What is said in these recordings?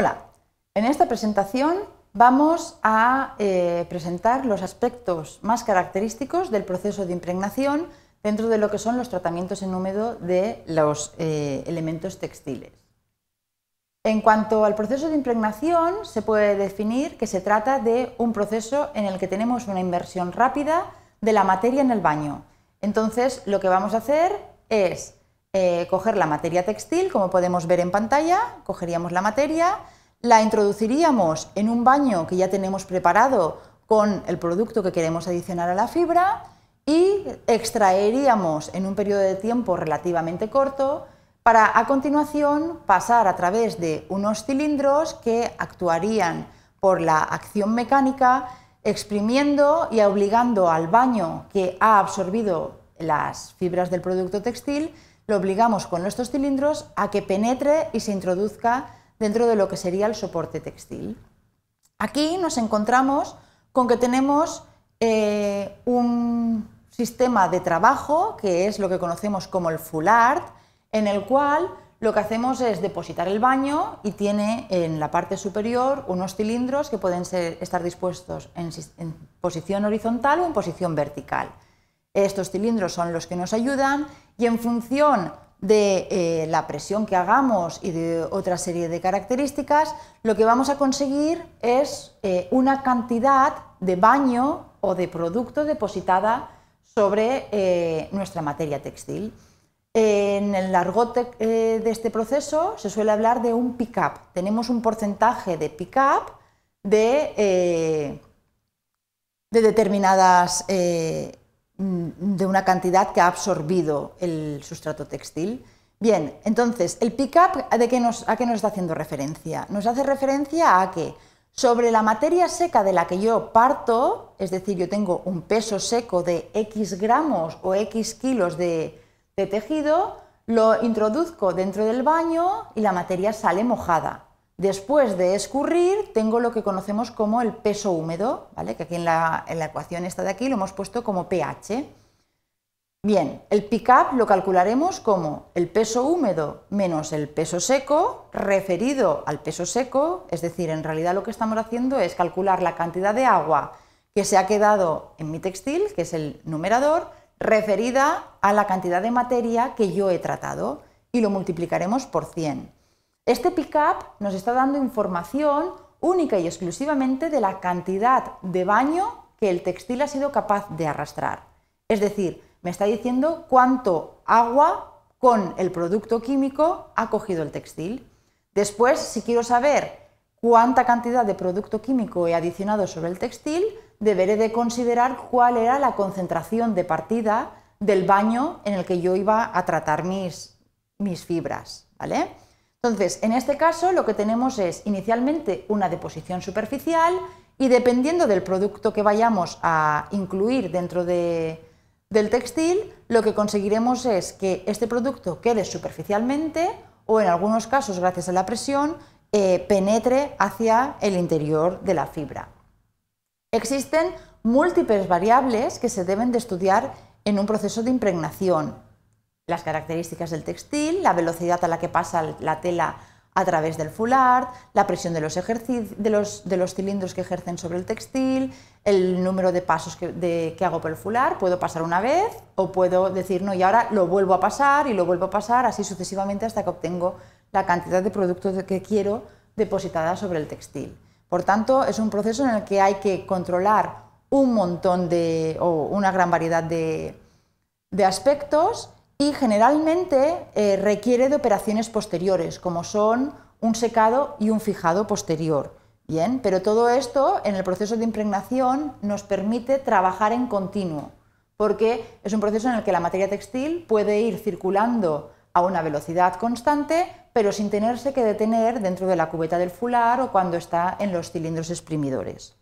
Hola, en esta presentación vamos a eh, presentar los aspectos más característicos del proceso de impregnación dentro de lo que son los tratamientos en húmedo de los eh, elementos textiles. En cuanto al proceso de impregnación, se puede definir que se trata de un proceso en el que tenemos una inversión rápida de la materia en el baño. Entonces, lo que vamos a hacer es eh, coger la materia textil, como podemos ver en pantalla, cogeríamos la materia, la introduciríamos en un baño que ya tenemos preparado con el producto que queremos adicionar a la fibra y extraeríamos en un periodo de tiempo relativamente corto para a continuación pasar a través de unos cilindros que actuarían por la acción mecánica exprimiendo y obligando al baño que ha absorbido las fibras del producto textil lo obligamos con nuestros cilindros a que penetre y se introduzca dentro de lo que sería el soporte textil. Aquí nos encontramos con que tenemos eh, un sistema de trabajo, que es lo que conocemos como el foulard en el cual lo que hacemos es depositar el baño y tiene en la parte superior unos cilindros que pueden estar dispuestos en posición horizontal o en posición vertical. Estos cilindros son los que nos ayudan y en función de eh, la presión que hagamos y de otra serie de características, lo que vamos a conseguir es eh, una cantidad de baño o de producto depositada sobre eh, nuestra materia textil. En el largote de este proceso se suele hablar de un pick-up. Tenemos un porcentaje de pick-up de, determinadas Mm, de una cantidad que ha absorbido el sustrato textil. Bien, entonces, ¿el pick-up ¿a, qué nos, está haciendo referencia? Nos hace referencia a que sobre la materia seca de la que yo parto, es decir, yo tengo un peso seco de X gramos o X kilos de tejido, lo introduzco dentro del baño y la materia sale mojada. Después de escurrir, tengo lo que conocemos como el peso húmedo, ¿vale? que aquí en la, ecuación está de aquí lo hemos puesto como pH. Bien, el pick-up lo calcularemos como el peso húmedo menos el peso seco referido al peso seco, es decir, en realidad lo que estamos haciendo es calcular la cantidad de agua que se ha quedado en mi textil, que es el numerador, referida a la cantidad de materia que yo he tratado y lo multiplicaremos por 100. Este pickup nos está dando información única y exclusivamente de la cantidad de baño que el textil ha sido capaz de arrastrar. Es decir, me está diciendo cuánto agua con el producto químico ha cogido el textil. Después, si quiero saber cuánta cantidad de producto químico he adicionado sobre el textil, deberé de considerar cuál era la concentración de partida del baño en el que yo iba a tratar mis, mis fibras. ¿vale? Entonces, en este caso lo que tenemos es inicialmente una deposición superficial y dependiendo del producto que vayamos a incluir dentro del textil, lo que conseguiremos es que este producto quede superficialmente o en algunos casos, gracias a la presión, eh, penetre hacia el interior de la fibra. Existen múltiples variables que se deben de estudiar en un proceso de impregnación las características del textil, la velocidad a la que pasa la tela a través del fular, la presión de los, de los, cilindros que ejercen sobre el textil, el número de pasos que, de, que hago por el fular, puedo pasar una vez o puedo decir no y ahora lo vuelvo a pasar y lo vuelvo a pasar así sucesivamente hasta que obtengo la cantidad de producto que quiero depositada sobre el textil. Por tanto, es un proceso en el que hay que controlar un montón de o una gran variedad de, de aspectos y generalmente eh, requiere de operaciones posteriores, como son un secado y un fijado posterior. Bien, pero todo esto en el proceso de impregnación nos permite trabajar en continuo, porque es un proceso en el que la materia textil puede ir circulando a una velocidad constante, pero sin tenerse que detener dentro de la cubeta del fular o cuando está en los cilindros exprimidores.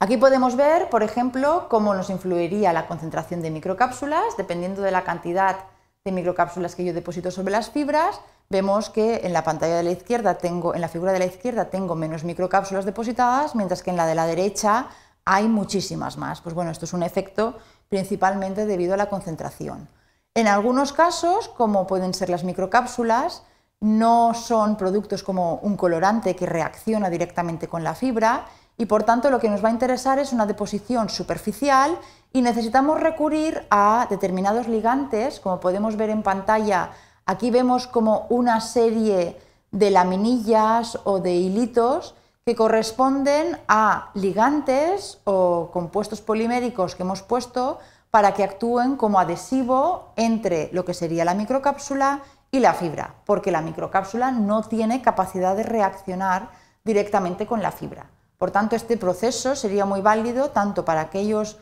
Aquí podemos ver, por ejemplo, cómo nos influiría la concentración de microcápsulas, dependiendo de la cantidad de microcápsulas que yo deposito sobre las fibras. Vemos que en la pantalla de la izquierda tengo, en la figura de la izquierda tengo menos microcápsulas depositadas, mientras que en la de la derecha hay muchísimas más. Pues bueno, esto es un efecto principalmente debido a la concentración. En algunos casos, como pueden ser las microcápsulas, no son productos como un colorante que reacciona directamente con la fibra, y por tanto lo que nos va a interesar es una deposición superficial y necesitamos recurrir a determinados ligantes, como podemos ver en pantalla, aquí vemos como una serie de laminillas o de hilitos que corresponden a ligantes o compuestos poliméricos que hemos puesto para que actúen como adhesivo entre lo que sería la microcápsula y la fibra, porque la microcápsula no tiene capacidad de reaccionar directamente con la fibra. Por tanto, este proceso sería muy válido tanto para aquellos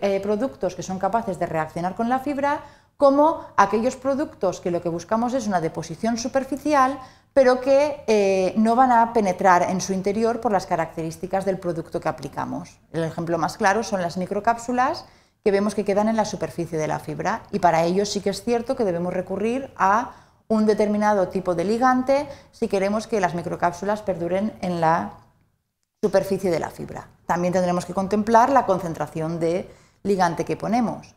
eh, productos que son capaces de reaccionar con la fibra como aquellos productos que lo que buscamos es una deposición superficial, pero que eh, no van a penetrar en su interior por las características del producto que aplicamos. El ejemplo más claro son las microcápsulas que vemos que quedan en la superficie de la fibra y para ello sí que es cierto que debemos recurrir a un determinado tipo de ligante si queremos que las microcápsulas perduren en la superficie de la fibra. También tendremos que contemplar la concentración de ligante que ponemos.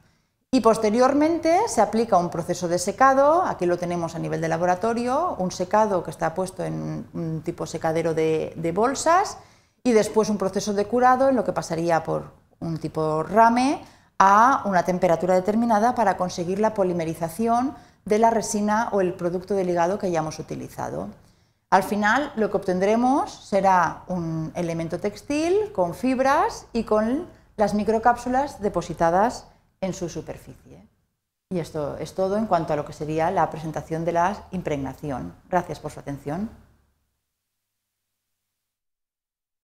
Y posteriormente se aplica un proceso de secado, aquí lo tenemos a nivel de laboratorio, un secado que está puesto en un tipo secadero de, bolsas y después un proceso de curado en lo que pasaría por un tipo rame a una temperatura determinada para conseguir la polimerización de la resina o el producto de ligado que hayamos utilizado. Al final lo que obtendremos será un elemento textil con fibras y con las microcápsulas depositadas en su superficie. Y esto es todo en cuanto a lo que sería la presentación de la impregnación. Gracias por su atención.